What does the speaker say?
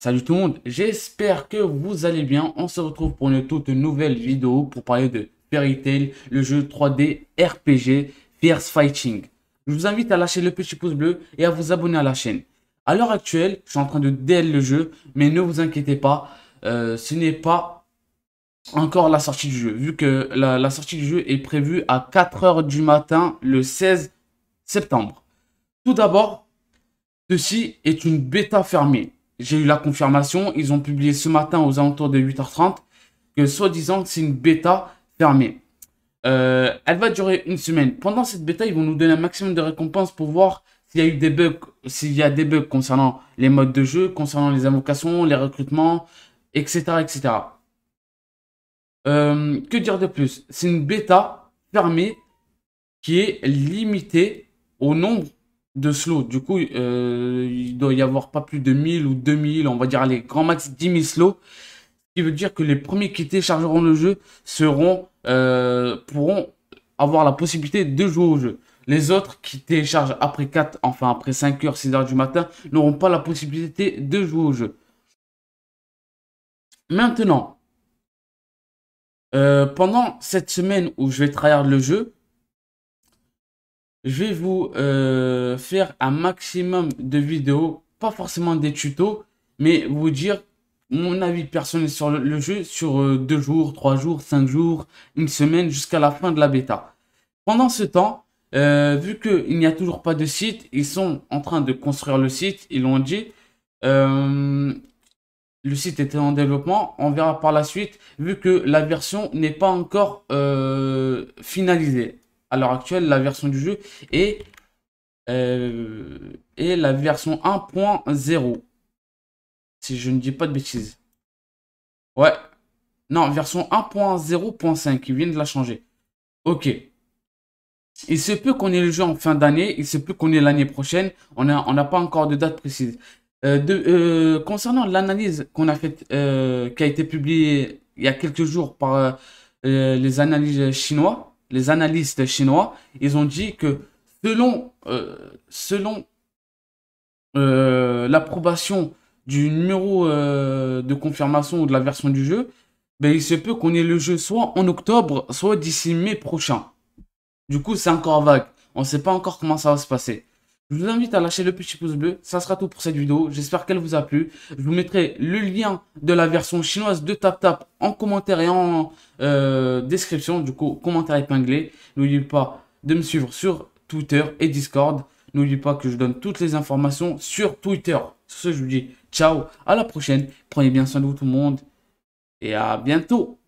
Salut tout le monde, j'espère que vous allez bien. On se retrouve pour une toute nouvelle vidéo pour parler de Fairy Tail, le jeu 3D RPG Fierce Fighting. Je vous invite à lâcher le petit pouce bleu et à vous abonner à la chaîne. À l'heure actuelle, je suis en train de DL le jeu, mais ne vous inquiétez pas, euh, ce n'est pas encore la sortie du jeu, vu que la, la sortie du jeu est prévue à 4h du matin le 16 septembre. Tout d'abord, ceci est une bêta fermée j'ai eu la confirmation. Ils ont publié ce matin aux alentours de 8h30 que soi-disant c'est une bêta fermée. Euh, elle va durer une semaine. Pendant cette bêta, ils vont nous donner un maximum de récompenses pour voir s'il y a eu des bugs, s'il y a des bugs concernant les modes de jeu, concernant les invocations, les recrutements, etc. etc. Euh, que dire de plus C'est une bêta fermée qui est limitée au nombre de slow. Du coup, euh, il doit y avoir pas plus de 1000 ou 2000, on va dire les grands max 10 000 slow. Ce qui veut dire que les premiers qui téléchargeront le jeu seront, euh, pourront avoir la possibilité de jouer au jeu. Les autres qui téléchargent après 4, enfin après 5 h 6 h du matin, n'auront pas la possibilité de jouer au jeu. Maintenant, euh, pendant cette semaine où je vais travailler le jeu, je vais vous euh, faire un maximum de vidéos, pas forcément des tutos, mais vous dire mon avis personnel sur le jeu sur 2 euh, deux jours, trois jours, cinq jours, une semaine jusqu'à la fin de la bêta. Pendant ce temps, euh, vu qu'il n'y a toujours pas de site, ils sont en train de construire le site, ils l'ont dit. le site était en développement, on verra par la suite, vu que la version n'est pas encore finalisée à l'heure actuelle, la version du jeu est, euh, la version 1.0. Si je ne dis pas de bêtises. Ouais. Non, version 1.0.5, ils viennent de la changer. Ok. Il se peut qu'on ait le jeu en fin d'année, il se peut qu'on ait l'année prochaine, on n'a on a pas encore de date précise. Euh, de, euh, concernant l'analyse qu'on a faite, qui a été publiée il y a quelques jours par les analyses chinois, les analystes chinois, ils ont dit que selon, euh, selon euh, l'approbation du numéro euh, de confirmation ou de la version du jeu, ben, il se peut qu'on ait le jeu soit en octobre, soit d'ici mai prochain. Du coup, c'est encore vague. On ne sait pas encore comment ça va se passer. Je vous invite à lâcher le petit pouce bleu. Ça sera tout pour cette vidéo. J'espère qu'elle vous a plu. Je vous mettrai le lien de la version chinoise de TapTap en commentaire et en euh, description. Du coup, commentaire épinglé. N'oubliez pas de me suivre sur Twitter et Discord. N'oubliez pas que je donne toutes les informations sur Twitter. Sur ce, je vous dis ciao, à la prochaine. Prenez bien soin de vous tout le monde. Et à bientôt.